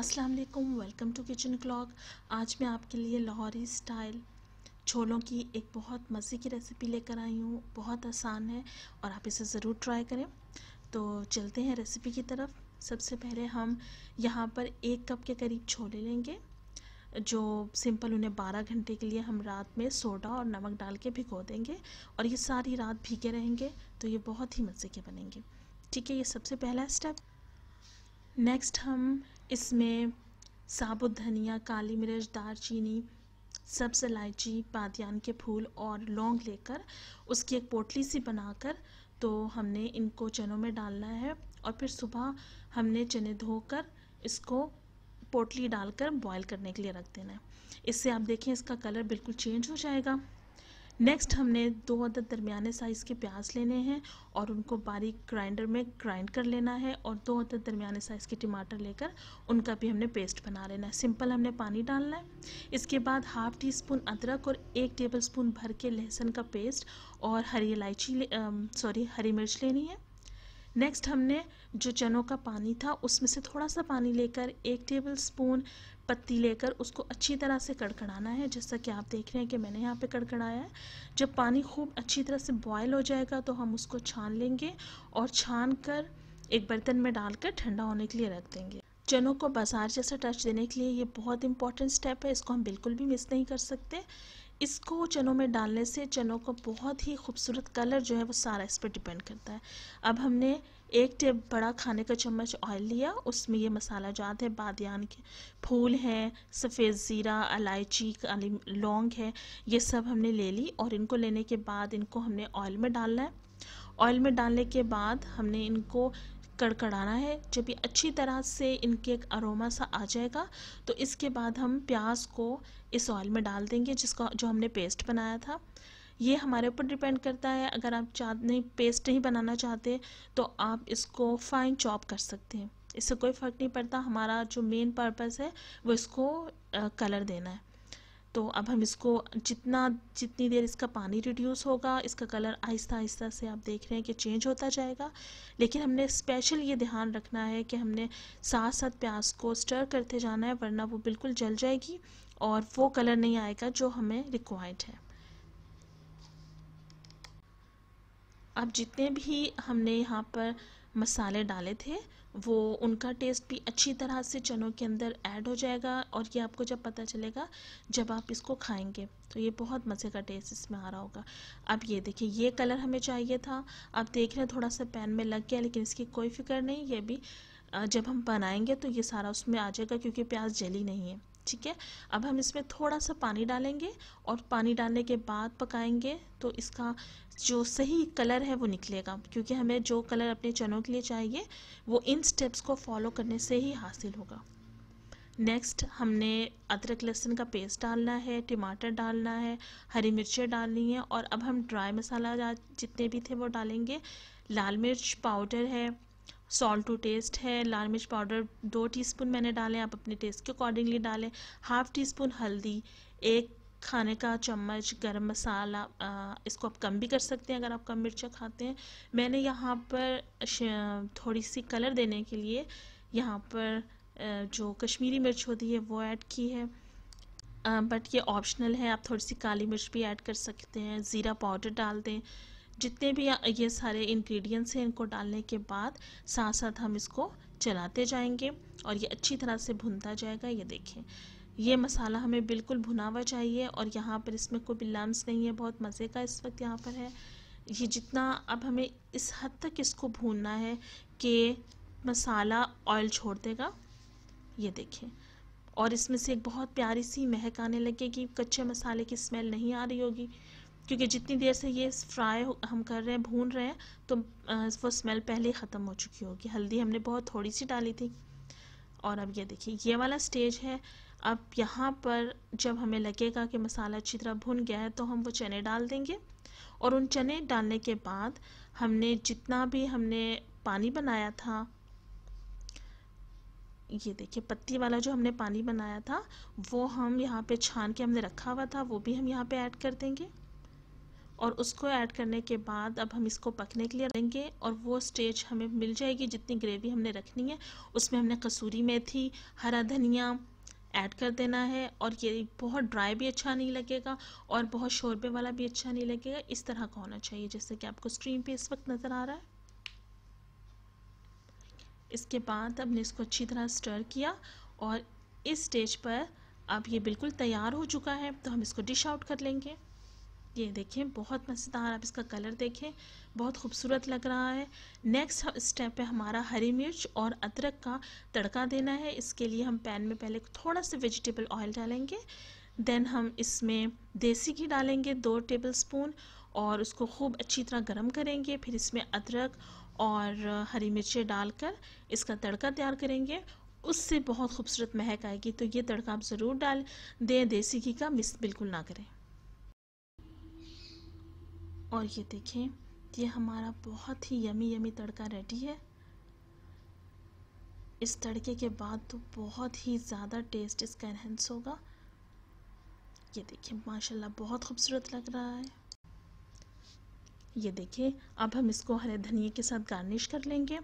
अस्सलाम वालेकुम welcome to kitchen clock आज मैं आपके लिए लाहौरी स्टाइल छोलों की एक बहुत मज़े की रेसिपी लेकर आई हूँ बहुत आसान है और आप इसे ज़रूर ट्राई करें तो चलते हैं रेसिपी की तरफ सबसे पहले हम यहाँ पर एक कप के करीब छोले लेंगे जो सिंपल उन्हें 12 घंटे के लिए हम रात में सोडा और नमक डाल के भिगो देंगे और ये सारी रात भीगे रहेंगे तो ये बहुत ही मज़े के बनेंगे ठीक है ये सबसे पहला स्टेप नेक्स्ट हम इसमें साबुत धनिया काली मिर्च दालचीनी सब्स इलायची बादियान के फूल और लौंग लेकर उसकी एक पोटली सी बनाकर तो हमने इनको चनों में डालना है और फिर सुबह हमने चने धोकर इसको पोटली डालकर बॉईल करने के लिए रख देना है इससे आप देखें इसका कलर बिल्कुल चेंज हो जाएगा नेक्स्ट हमने दो अदद दरमियाने साइज़ के प्याज लेने हैं और उनको बारीक ग्राइंडर में ग्राइंड कर लेना है और दो अदद दरमियाने साइज़ के टमाटर लेकर उनका भी हमने पेस्ट बना लेना है सिंपल हमने पानी डालना है इसके बाद हाफ टी स्पून अदरक और एक टेबल स्पून भर के लहसुन का पेस्ट और हरी इलायची सॉरी हरी मिर्च लेनी है नेक्स्ट हमने जो चनों का पानी था उसमें से थोड़ा सा पानी लेकर एक टेबल स्पून पत्ती लेकर उसको अच्छी तरह से कड़कड़ाना है जैसा कि आप देख रहे हैं कि मैंने यहाँ पे कड़कड़ाया है जब पानी खूब अच्छी तरह से बॉयल हो जाएगा तो हम उसको छान लेंगे और छान कर एक बर्तन में डालकर ठंडा होने के लिए रख देंगे चनों को बाजार जैसा टच देने के लिए ये बहुत इंपॉर्टेंट स्टेप है इसको हम बिल्कुल भी मिस नहीं कर सकते इसको चनों में डालने से चनों का बहुत ही खूबसूरत कलर जो है वो सारा इस पर डिपेंड करता है अब हमने एक टेब बड़ा खाने का चम्मच ऑयल लिया उसमें ये मसाला जात है बादयान के फूल है सफ़ेद ज़ीरा इलायची काली लौंग है ये सब हमने ले ली और इनको लेने के बाद इनको हमने ऑयल में डालना है ऑयल में डालने के बाद हमने इनको कड़कड़ाना है जब ये अच्छी तरह से इनके एक अरोमा सा आ जाएगा तो इसके बाद हम प्याज को इस ऑयल में डाल देंगे जिसका जो हमने पेस्ट बनाया था ये हमारे ऊपर डिपेंड करता है अगर आप चाह नहीं पेस्ट नहीं बनाना चाहते तो आप इसको फाइन चॉप कर सकते हैं इससे कोई फ़र्क नहीं पड़ता हमारा जो मेन पर्पस है वो इसको आ, कलर देना है तो अब हम इसको जितना जितनी देर इसका पानी रिड्यूस होगा इसका कलर आहिस्ता आहिस्ता से आप देख रहे हैं कि चेंज होता जाएगा लेकिन हमने स्पेशल ये ध्यान रखना है कि हमने साथ साथ प्याज को स्टर करते जाना है वरना वो बिल्कुल जल जाएगी और वो कलर नहीं आएगा जो हमें रिक्वायर्ड है अब जितने भी हमने यहाँ पर मसाले डाले थे वो उनका टेस्ट भी अच्छी तरह से चनों के अंदर ऐड हो जाएगा और ये आपको जब पता चलेगा जब आप इसको खाएंगे तो ये बहुत मज़े का टेस्ट इसमें आ रहा होगा अब ये देखिए ये कलर हमें चाहिए था आप देख रहे हैं थोड़ा सा पैन में लग गया लेकिन इसकी कोई फिक्र नहीं ये भी जब हम बनाएंगे तो ये सारा उसमें आ जाएगा क्योंकि प्याज जली नहीं है ठीक है अब हम इसमें थोड़ा सा पानी डालेंगे और पानी डालने के बाद पकाएंगे तो इसका जो सही कलर है वो निकलेगा क्योंकि हमें जो कलर अपने चनों के लिए चाहिए वो इन स्टेप्स को फॉलो करने से ही हासिल होगा नेक्स्ट हमने अदरक लहसुन का पेस्ट डालना है टमाटर डालना है हरी मिर्चें डालनी है और अब हम ड्राई मसाला जितने भी थे वो डालेंगे लाल मिर्च पाउडर है सॉल्ट टू टेस्ट है लाल मिर्च पाउडर दो टीस्पून मैंने डाले आप अपने टेस्ट के अकॉर्डिंगली डालें हाफ़ टी स्पून हल्दी एक खाने का चम्मच गरम मसाला इसको आप कम भी कर सकते हैं अगर आप कम मिर्चा खाते हैं मैंने यहाँ पर थोड़ी सी कलर देने के लिए यहाँ पर जो कश्मीरी मिर्च होती है वो ऐड की है बट ये ऑप्शनल है आप थोड़ी सी काली मिर्च भी ऐड कर सकते हैं ज़ीरा पाउडर डाल दें जितने भी ये सारे इंग्रेडिएंट्स हैं इनको डालने के बाद साथ साथ हम इसको चलाते जाएंगे और ये अच्छी तरह से भुनता जाएगा ये देखें ये मसाला हमें बिल्कुल भुना हुआ चाहिए और यहाँ पर इसमें कोई लम्स नहीं है बहुत मज़े का इस वक्त यहाँ पर है ये जितना अब हमें इस हद तक इसको भूनना है कि मसाला ऑयल छोड़ देगा ये देखें और इसमें से एक बहुत प्यारी सी महक आने लगेगी कच्चे मसाले की स्मेल नहीं आ रही होगी क्योंकि जितनी देर से ये फ्राई हम कर रहे हैं भून रहे हैं तो वो स्मेल पहले ही ख़त्म हो चुकी होगी हल्दी हमने बहुत थोड़ी सी डाली थी और अब ये देखिए ये वाला स्टेज है अब यहाँ पर जब हमें लगेगा कि मसाला अच्छी तरह भुन गया है तो हम वो चने डाल देंगे और उन चने डालने के बाद हमने जितना भी हमने पानी बनाया था ये देखिए पत्ती वाला जो हमने पानी बनाया था वो हम यहाँ पे छान के हमने रखा हुआ था वो भी हम यहाँ पे ऐड कर देंगे और उसको ऐड करने के बाद अब हम इसको पकने के लिए रखेंगे और वो स्टेज हमें मिल जाएगी जितनी ग्रेवी हमने रखनी है उसमें हमने कसूरी मेथी हरा धनिया ऐड कर देना है और ये बहुत ड्राई भी अच्छा नहीं लगेगा और बहुत शोरबे वाला भी अच्छा नहीं लगेगा इस तरह का होना चाहिए जैसे कि आपको स्क्रीन पे इस वक्त नज़र आ रहा है इसके बाद हमने इसको अच्छी तरह स्टर किया और इस स्टेज पर अब ये बिल्कुल तैयार हो चुका है तो हम इसको डिश आउट कर लेंगे ये देखें बहुत मज़ेदार आप इसका कलर देखें बहुत खूबसूरत लग रहा है नेक्स्ट स्टेप है हमारा हरी मिर्च और अदरक का तड़का देना है इसके लिए हम पैन में पहले थोड़ा सा वेजिटेबल ऑयल डालेंगे देन हम इसमें देसी घी डालेंगे दो टेबल स्पून और उसको खूब अच्छी तरह गर्म करेंगे फिर इसमें अदरक और हरी मिर्चें डालकर इसका तड़का तैयार करेंगे उससे बहुत खूबसूरत महक आएगी तो ये तड़का आप ज़रूर डाल दें देसी घी का मिस बिल्कुल ना करें और ये देखें ये हमारा बहुत ही यमी यमी तड़का रेडी है इस तड़के के बाद तो बहुत ही ज़्यादा टेस्ट इसका एनहेंस होगा ये देखें माशाल्लाह बहुत खूबसूरत लग रहा है ये देखें अब हम इसको हरे धनिए के साथ गार्निश कर लेंगे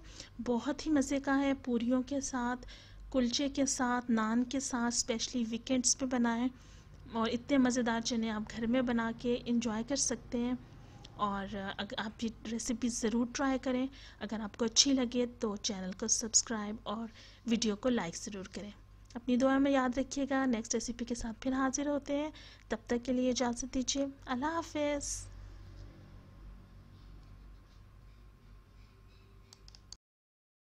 बहुत ही मज़े का है पूरियों के साथ कुलचे के साथ नान के साथ स्पेशली वीकेंड्स पे बनाएं और इतने मज़ेदार चने आप घर में बना के इंजॉय कर सकते हैं और अगर आप ये रेसिपी ज़रूर ट्राई करें अगर आपको अच्छी लगे तो चैनल को सब्सक्राइब और वीडियो को लाइक ज़रूर करें अपनी दुआ में याद रखिएगा नेक्स्ट रेसिपी के साथ फिर हाजिर होते हैं तब तक के लिए इजाज़त दीजिए अल्लाह हाफिज़